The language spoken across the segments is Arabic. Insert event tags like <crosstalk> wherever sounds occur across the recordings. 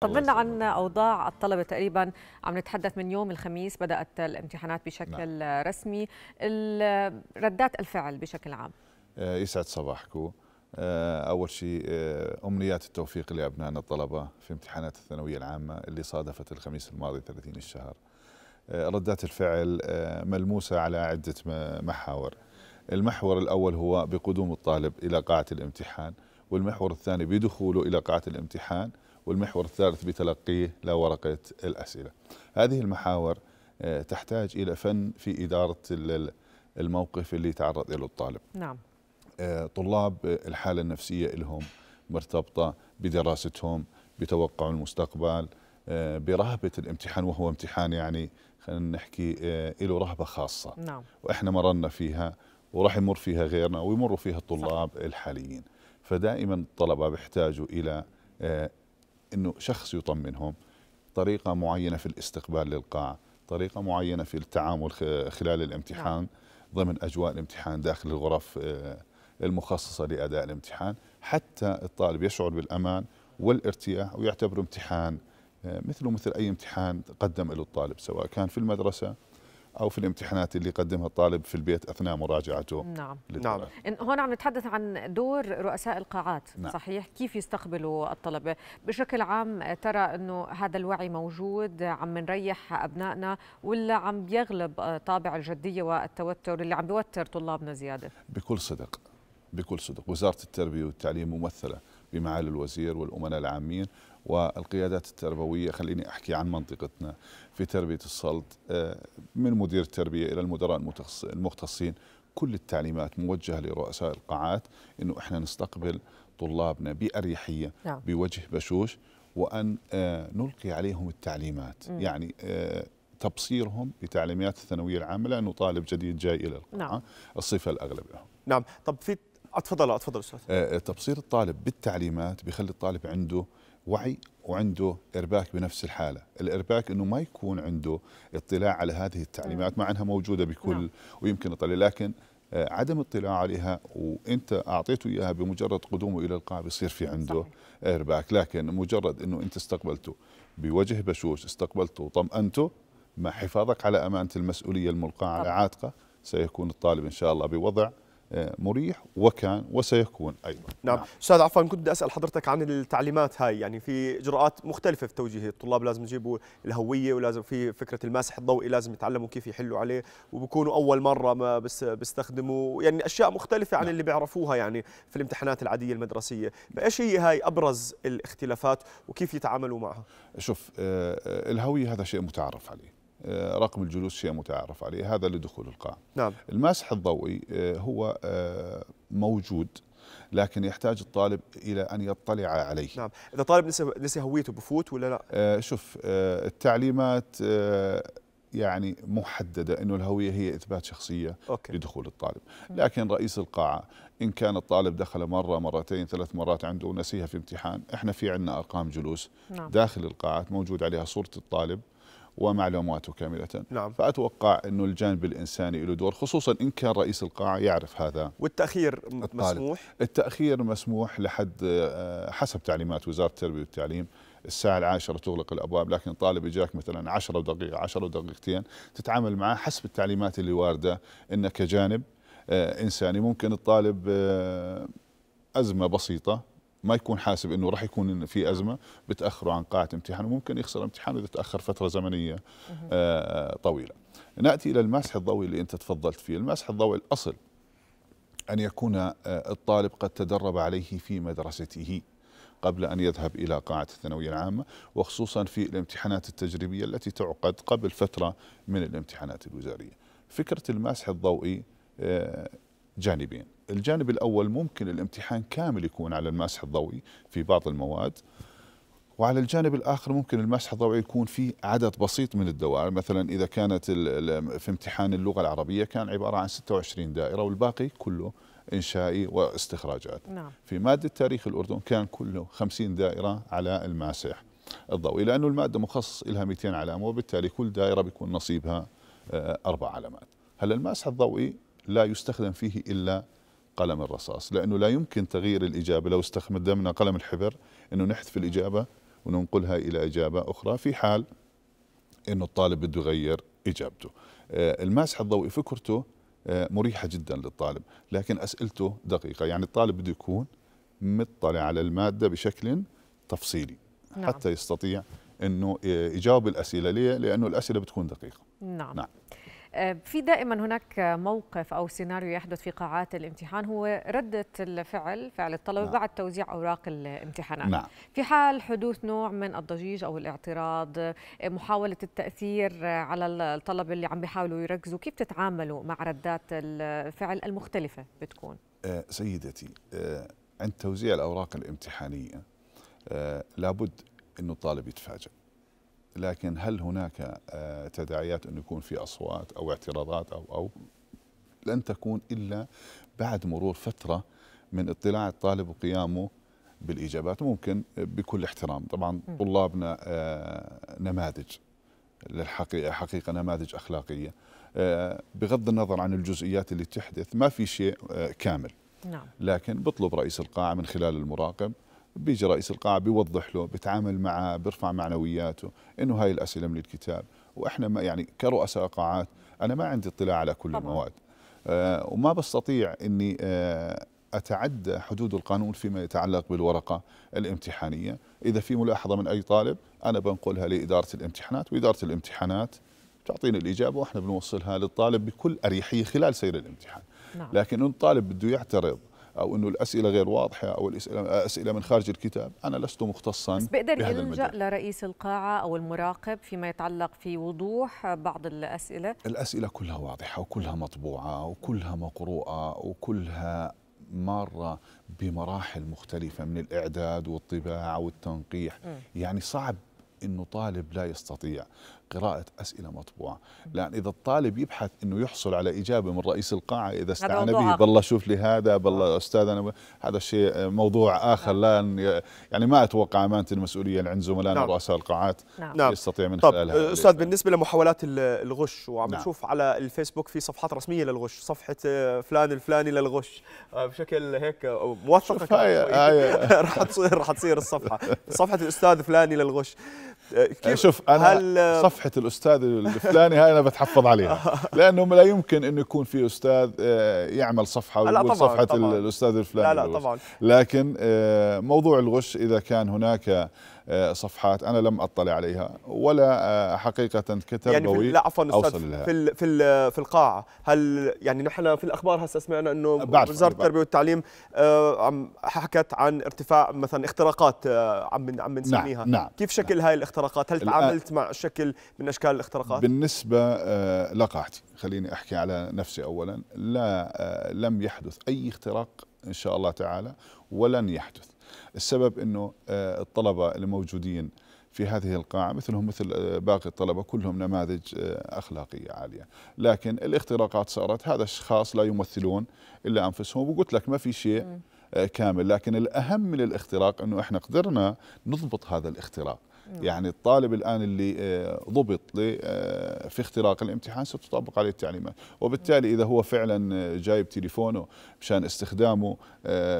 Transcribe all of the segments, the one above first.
طمنا عن اوضاع الطلبه تقريبا عم نتحدث من يوم الخميس بدات الامتحانات بشكل نعم. رسمي ردات الفعل بشكل عام آه، يسعد صباحكم آه، اول شيء آه، امنيات التوفيق لابنائنا الطلبه في امتحانات الثانويه العامه اللي صادفت الخميس الماضي 30 الشهر ردات الفعل ملموسه على عده محاور المحور الاول هو بقدوم الطالب الى قاعه الامتحان والمحور الثاني بدخوله الى قاعه الامتحان والمحور الثالث بتلقيه لورقة الأسئلة هذه المحاور آه، تحتاج إلى فن في إدارة الموقف اللي يتعرض له الطالب نعم آه، طلاب آه، الحالة النفسية لهم مرتبطة بدراستهم بتوقع المستقبل برهبة الامتحان وهو امتحان يعني خلينا نحكي له رهبة خاصة نعم. وإحنا مررنا فيها وراح يمر فيها غيرنا ويمر فيها الطلاب صح. الحاليين فدائما الطلبة بيحتاجوا إلى انه شخص يطمنهم طريقه معينه في الاستقبال للقاعه طريقه معينه في التعامل خلال الامتحان نعم. ضمن اجواء الامتحان داخل الغرف آه، المخصصه لاداء الامتحان حتى الطالب يشعر بالامان والارتياح ويعتبره امتحان مثله آه، مثل اي امتحان قدم له الطالب سواء كان في المدرسه او في الامتحانات اللي يقدمها الطالب في البيت اثناء مراجعته نعم نعم هون عم نتحدث عن دور رؤساء القاعات نعم. صحيح كيف يستقبلوا الطلبه بشكل عام ترى انه هذا الوعي موجود عم نريح ابنائنا ولا عم بيغلب طابع الجديه والتوتر اللي عم بيوتر طلابنا زياده بكل صدق بكل صدق وزاره التربيه والتعليم ممثله بمعالي الوزير والامناء العامين والقيادات التربوية خليني أحكي عن منطقتنا في تربية السلط آه، من مدير التربية إلى المدراء المختصين كل التعليمات موجهة لرؤساء القاعات أنه إحنا نستقبل طلابنا بأريحية نعم. بوجه بشوش وأن آه، نلقي عليهم التعليمات يعني آه، تبصيرهم بتعليمات الثانوية العامة لأنه طالب جديد جاي إلى القاعة نعم. الصفة الأغلب لهم نعم طب في اتفضل اتفضل استاذ تبصير الطالب بالتعليمات بيخلي الطالب عنده وعي وعنده ارباك بنفس الحاله، الارباك انه ما يكون عنده اطلاع على هذه التعليمات نعم. مع انها موجوده بكل نعم. ويمكن اطلع لكن آه، عدم اطلاع عليها وانت اعطيته اياها بمجرد قدومه الى القاع بصير في عنده صحيح. ايرباك لكن مجرد انه انت استقبلته بوجه بشوش استقبلته وطمأنته مع حفاظك على امانه المسؤوليه الملقاه على عاتقه سيكون الطالب ان شاء الله بوضع مريح وكان وسيكون ايضا نعم, نعم. استاذ نعم. عفوا كنت بدي اسال حضرتك عن التعليمات هاي يعني في اجراءات مختلفه في توجيه الطلاب لازم يجيبوا الهويه ولازم في فكره الماسح الضوئي لازم يتعلموا كيف يحلوا عليه وبكونوا اول مره ما بس بيستخدموا يعني اشياء مختلفه عن نعم. اللي بيعرفوها يعني في الامتحانات العاديه المدرسيه فايش هي هاي ابرز الاختلافات وكيف يتعاملوا معها شوف آه، آه، الهويه هذا شيء متعارف عليه آه، رقم الجلوس شيء متعارف عليه هذا لدخول القاعة نعم. الماسح الضوئي آه، هو آه، موجود لكن يحتاج الطالب الى ان يطلع عليه نعم اذا طالب نسي هويته بفوت ولا لا شوف التعليمات يعني محدده انه الهويه هي اثبات شخصيه أوكي. لدخول الطالب، لكن رئيس القاعه ان كان الطالب دخل مره مرتين ثلاث مرات عنده ونسيها في امتحان، احنا في عندنا ارقام جلوس نعم. داخل القاعات موجود عليها صوره الطالب ومعلوماته كاملة نعم. فأتوقع أنه الجانب الإنساني له دور خصوصا إن كان رئيس القاعة يعرف هذا والتأخير الطالب. مسموح؟ التأخير مسموح لحد آه، حسب تعليمات وزارة التربية والتعليم الساعة العاشرة تغلق الأبواب لكن طالب إجاك مثلا عشرة دقيقة عشرة دقيقتين تتعامل معه حسب التعليمات اللي واردة إنك كجانب آه، إنساني ممكن الطالب آه، أزمة بسيطة ما يكون حاسب انه راح يكون في ازمه بتاخره عن قاعه امتحان وممكن يخسر امتحانه اذا تاخر فتره زمنيه آه، آه، طويله ناتي الى المسح الضوئي اللي انت تفضلت فيه المسح الضوئي الاصل ان يكون آه، الطالب قد تدرب عليه في مدرسته قبل أن يذهب إلى قاعة الثانوية العامة وخصوصا في الامتحانات التجريبية التي تعقد قبل فترة من الامتحانات الوزارية فكرة الماسح الضوئي جانبين الجانب الأول ممكن الامتحان كامل يكون على المسح الضوئي في بعض المواد وعلى الجانب الآخر ممكن المسح الضوئي يكون فيه عدد بسيط من الدوائر مثلا إذا كانت في امتحان اللغة العربية كان عبارة عن 26 دائرة والباقي كله إنشائي واستخراجات نعم. في مادة تاريخ الأردن كان كله 50 دائرة على الماسح الضوئي لأنه المادة مخصص لها 200 علامة وبالتالي كل دائرة بيكون نصيبها آه، أربع علامات هلا الماسح الضوئي لا يستخدم فيه إلا قلم الرصاص لأنه لا يمكن تغيير الإجابة لو استخدمنا قلم الحبر أنه نحذف الإجابة وننقلها إلى إجابة أخرى في حال أنه الطالب بده يغير إجابته آه، الماسح الضوئي فكرته آه، مريحة جدا للطالب لكن أسئلته دقيقة يعني الطالب بده يكون مطلع على المادة بشكل تفصيلي نعم. حتى يستطيع أنه آه، يجاوب الأسئلة ليه؟ لأنه الأسئلة بتكون دقيقة نعم, نعم. آه، في دائما هناك موقف او سيناريو يحدث في قاعات الامتحان هو رده الفعل فعل الطلبه نعم. بعد توزيع اوراق الامتحانات نعم. في حال حدوث نوع من الضجيج او الاعتراض آه، محاوله التاثير آه، على الطلبه اللي عم بيحاولوا يركزوا كيف تتعاملوا مع ردات الفعل المختلفه بتكون سيدتي عند توزيع الاوراق الامتحانيه لابد انه الطالب يتفاجئ لكن هل هناك آه، تداعيات أن يكون في أصوات أو اعتراضات أو أو لن تكون إلا بعد مرور فترة من اطلاع الطالب وقيامه بالإجابات ممكن بكل احترام طبعا طلابنا آه، نماذج للحقيقة حقيقة نماذج أخلاقية آه، بغض النظر عن الجزئيات اللي تحدث ما في شيء كامل نعم. لكن بطلب رئيس القاعة من خلال المراقب بيجي رئيس القاعه بيوضح له بتعامل معه بيرفع معنوياته انه هاي الاسئله من الكتاب واحنا ما يعني كرؤساء قاعات انا ما عندي اطلاع على كل طبعا. المواد آه وما بستطيع اني آه اتعدى حدود القانون فيما يتعلق بالورقه الامتحانيه اذا في ملاحظه من اي طالب انا بنقلها لاداره الامتحانات واداره الامتحانات تعطيني الاجابه واحنا بنوصلها للطالب بكل اريحيه خلال سير الامتحان نعم. لكن الطالب بده يعترض او انه الاسئله غير واضحه او الاسئله اسئله من خارج الكتاب انا لست مختصا بس بقدر يلجا لرئيس القاعه او المراقب فيما يتعلق في وضوح بعض الاسئله الاسئله كلها واضحه وكلها مطبوعه وكلها مقروءه وكلها مارة بمراحل مختلفة من الإعداد والطباعة والتنقيح م. يعني صعب أنه طالب لا يستطيع قراءة أسئلة مطبوعة لأن إذا الطالب يبحث أنه يحصل على إجابة من رئيس القاعة إذا استعان به بالله شوف لي هذا بالله أستاذ أنا هذا الشيء موضوع آخر نعم. لا يعني ما أتوقع أمانة المسؤولية عند زملائنا نعم. رؤساء القاعات نعم. نعم. يستطيع من طب خلالها أستاذ بالنسبة لمحاولات الغش وعم نعم. نشوف على الفيسبوك في صفحات رسمية للغش صفحة آه، فلان الفلاني للغش آه، بشكل هيك موثقة <laughs> راح تصير راح تصير الصفحة صفحة الأستاذ فلاني للغش كيف شوف انا هل... صفحه الاستاذ الفلاني هاي انا بتحفظ عليها <laughs> لانه لا يمكن انه يكون في استاذ آه، يعمل صفحه ويقول صفحه طبعاً. الاستاذ الفلاني لا لا طبعا لكن آه، موضوع الغش اذا كان هناك آه، صفحات انا لم اطلع عليها ولا آه، حقيقه كتب يعني في لا عفوا استاذ في في في القاعه هل يعني نحن في الاخبار هسه سمعنا انه وزاره التربيه والتعليم آه، عم حكت عن ارتفاع مثلا اختراقات عم عم نسميها نعم،, نعم. نعم. كيف شكل نعم. هاي الاختراقات هل تعاملت مع شكل من اشكال الاختراقات بالنسبه لقاعتي خليني احكي على نفسي اولا لا لم يحدث اي اختراق ان شاء الله تعالى ولن يحدث السبب انه آه، الطلبه الموجودين في هذه القاعة مثلهم مثل آه، باقي الطلبة كلهم نماذج آه، أخلاقية عالية لكن الاختراقات صارت هذا الأشخاص لا يمثلون إلا أنفسهم وقلت لك ما في شيء كامل لكن الأهم من الاختراق أنه إحنا قدرنا نضبط هذا الاختراق نعم. يعني الطالب الآن اللي آه، ضبط آه، في اختراق الامتحان ستطبق عليه التعليمات وبالتالي إذا هو فعلا آه، جايب تليفونه مشان استخدامه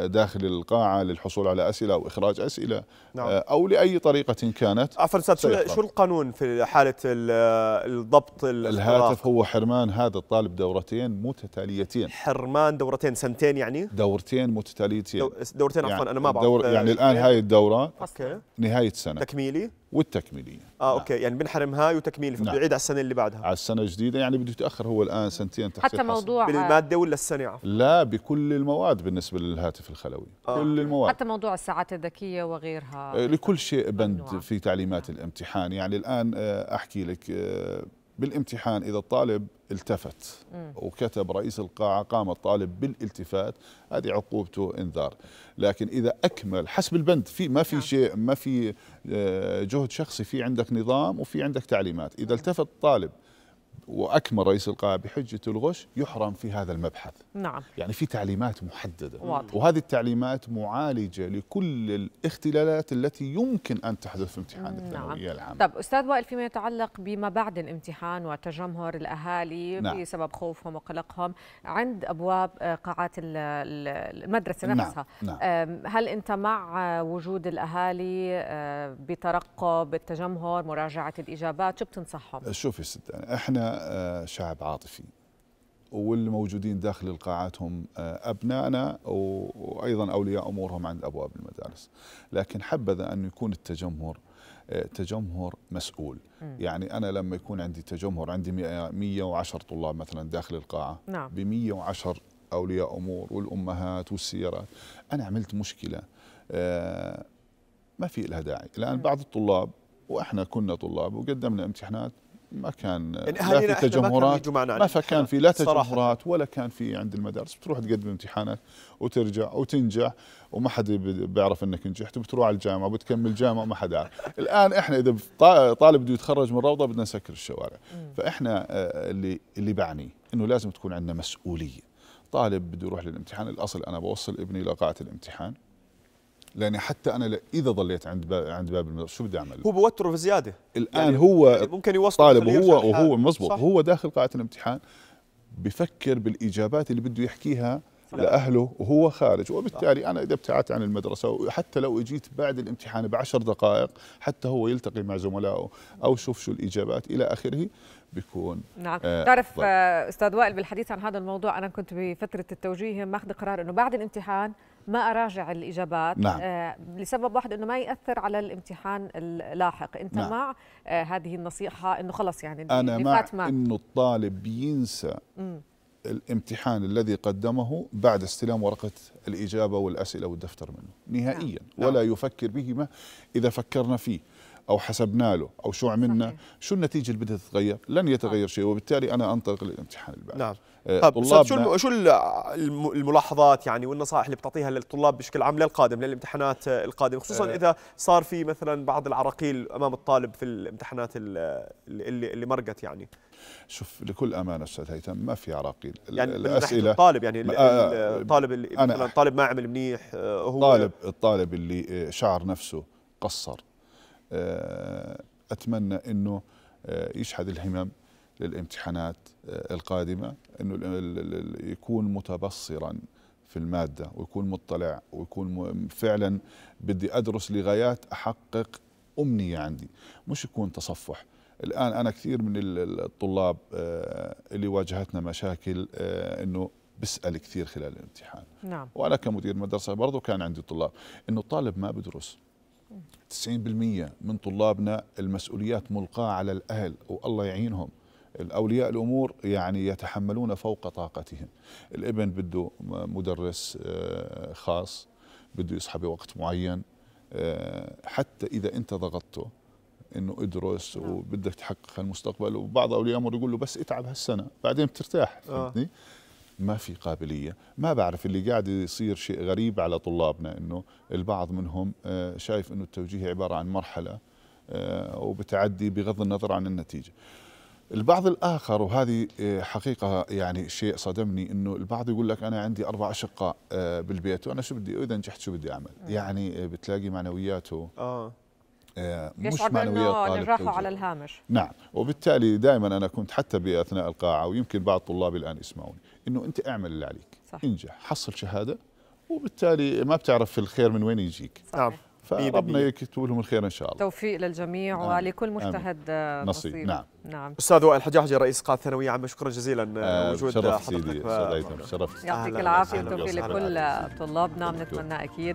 داخل القاعة للحصول على أسئلة أو إخراج أسئلة نعم. أو لأي طريقة كانت عفوا أستاذ شو القانون في حالة الضبط الهاتف هو حرمان هذا الطالب دورتين متتاليتين حرمان دورتين سنتين يعني دورتين متتاليتين دورتين عفوا يعني أنا ما بعرف يعني الآن إيه. هاي الدورة أوكي. نهاية سنة تكميلي والتكميليه اه نعم. اوكي يعني بنحرم هاي وتكميل نعم. بعيد على السنه اللي بعدها على السنه الجديده يعني بده يتاخر هو الان سنتين تحصيل حتى موضوع حصل. بالماده ولا السنه لا بكل المواد بالنسبه للهاتف الخلوي آه. كل المواد حتى موضوع الساعات الذكيه وغيرها آه، لكل شيء بند في تعليمات الامتحان يعني الان آه، احكي لك آه، بالامتحان اذا الطالب التفت وكتب رئيس القاعه قام الطالب بالالتفات هذه عقوبته انذار لكن اذا اكمل حسب البند في ما في نعم. شيء ما في آه، جهد شخصي في عندك نظام وفي عندك تعليمات اذا نعم. التفت الطالب واكمل رئيس القاعه بحجه الغش يحرم في هذا المبحث. نعم. يعني في تعليمات محدده واضح. وهذه التعليمات معالجه لكل الاختلالات التي يمكن ان تحدث في امتحان نعم. الثانويه العامه. طب استاذ وائل فيما يتعلق بما بعد الامتحان وتجمهر الاهالي نعم. بسبب خوفهم وقلقهم عند ابواب آه، قاعات المدرسه نعم. نفسها. نعم. نعم. هل انت مع آه، وجود الاهالي آه، بترقب التجمهر مراجعه الاجابات شو بتنصحهم؟ شوفي ست يعني احنا آه، شعب عاطفي واللي موجودين داخل القاعات هم آه، أبنائنا وأيضا أولياء أمورهم عند أبواب المدارس لكن حبذا أن يكون التجمهر آه، تجمهر مسؤول م. يعني أنا لما يكون عندي تجمهر عندي 110 طلاب مثلا داخل القاعة نعم. ب 110 أولياء أمور والأمهات والسيارات أنا عملت مشكلة ما في لها داعي الآن بعض الطلاب وإحنا كنا طلاب وقدمنا امتحانات ما كان يعني لا في تجمهرات ما, ما فكان في لا تجمهرات ولا كان في عند المدارس بتروح تقدم امتحانات وترجع وتنجح وما حد بيعرف انك نجحت وبتروح على الجامعه وبتكمل جامعه وما حد عارف <laughs> الان احنا اذا طالب بده يتخرج من الروضه بدنا نسكر الشوارع فاحنا آه، اللي اللي بعني انه لازم تكون عندنا مسؤوليه طالب بده يروح للامتحان الاصل انا بوصل ابني لقاعه الامتحان لاني حتى انا اذا ظليت عند باب عند باب المدرسه شو بدي اعمل؟ هو بوتره بزياده الان يعني هو ممكن يوصل طالب وهو وهو مزبوط صح. هو داخل قاعه الامتحان بفكر بالاجابات اللي بده يحكيها لا. لاهله وهو خارج وبالتالي انا اذا ابتعدت عن المدرسه وحتى لو اجيت بعد الامتحان بعشر دقائق حتى هو يلتقي مع زملائه او شوف شو الاجابات الى اخره بيكون نعم آه تعرف آه استاذ وائل بالحديث عن هذا الموضوع انا كنت بفتره التوجيه ماخذ قرار انه بعد الامتحان ما اراجع الاجابات نعم. آه، لسبب واحد انه ما ياثر على الامتحان اللاحق انت نعم. مع آه، هذه النصيحه انه خلص يعني انا مع انه الطالب ينسى م. الامتحان الذي قدمه بعد استلام ورقة الإجابة والأسئلة والدفتر منه نهائيا نعم. ولا نعم. يفكر بهما إذا فكرنا فيه او حسبنا له او شو عملنا صحيح. شو النتيجه اللي بدها تتغير لن يتغير شيء وبالتالي انا انطلق للامتحان الباقي نعم آه، طب شو شو الملاحظات يعني والنصائح اللي بتعطيها للطلاب بشكل عام للقادم للامتحانات القادمه خصوصا آه. اذا صار في مثلا بعض العراقيل امام الطالب في الامتحانات اللي اللي مرقت يعني شوف لكل امانه استاذ هيثم ما في عراقيل يعني الاسئله الطالب يعني الطالب آه، اللي مثلا الطالب ما عمل منيح هو الطالب الطالب اللي شعر نفسه قصر آه، أتمنى أنه آه، يشحذ الهمم للامتحانات آه، القادمة أنه يكون متبصراً في المادة ويكون مطلع ويكون فعلا بدي أدرس لغايات أحقق أمنية عندي مش يكون تصفح الآن أنا كثير من الطلاب اللي واجهتنا مشاكل أنه بسأل كثير خلال الامتحان نعم. وأنا كمدير مدرسة برضه كان عندي طلاب أنه الطالب ما بدرس 90% من طلابنا المسؤوليات ملقاة على الأهل والله يعينهم الأولياء الأمور يعني يتحملون فوق طاقتهم الابن بده مدرس آه، خاص بده يصحى بوقت معين آه، حتى إذا أنت ضغطته انه ادرس نعم. وبدك تحقق المستقبل وبعض اولياء الامور يقول له بس اتعب هالسنه بعدين بترتاح آه. فهمتني؟ آه. ما في قابليه ما بعرف اللي قاعد يصير شيء غريب على طلابنا انه البعض منهم آه، شايف انه التوجيه عباره عن مرحله آه، وبتعدي بغض النظر عن النتيجه البعض الآخر وهذه آه، حقيقة يعني شيء صدمني أنه البعض يقول لك أنا عندي أربع أشقاء بالبيت وأنا شو بدي إذا نجحت شو بدي أعمل يعني بتلاقي معنوياته آه. آه، مش معنويات طالب راحوا على الهامش نعم وبالتالي دائما انا كنت حتى باثناء القاعه ويمكن بعض طلابي الان يسمعوني انه انت اعمل اللي عليك صح. انجح حصل شهاده وبالتالي ما بتعرف الخير من وين يجيك نعم فربنا يكتب لهم الخير ان شاء الله توفيق للجميع آمين. ولكل مجتهد نصيب. نصيب نعم نعم استاذ وائل الحجاجي رئيس قاعه ثانويه عامه شكرا جزيلا آه, آه، وجود شرفت سيدي شرفت يعطيك العافيه والتوفيق لكل طلابنا بنتمنى اكيد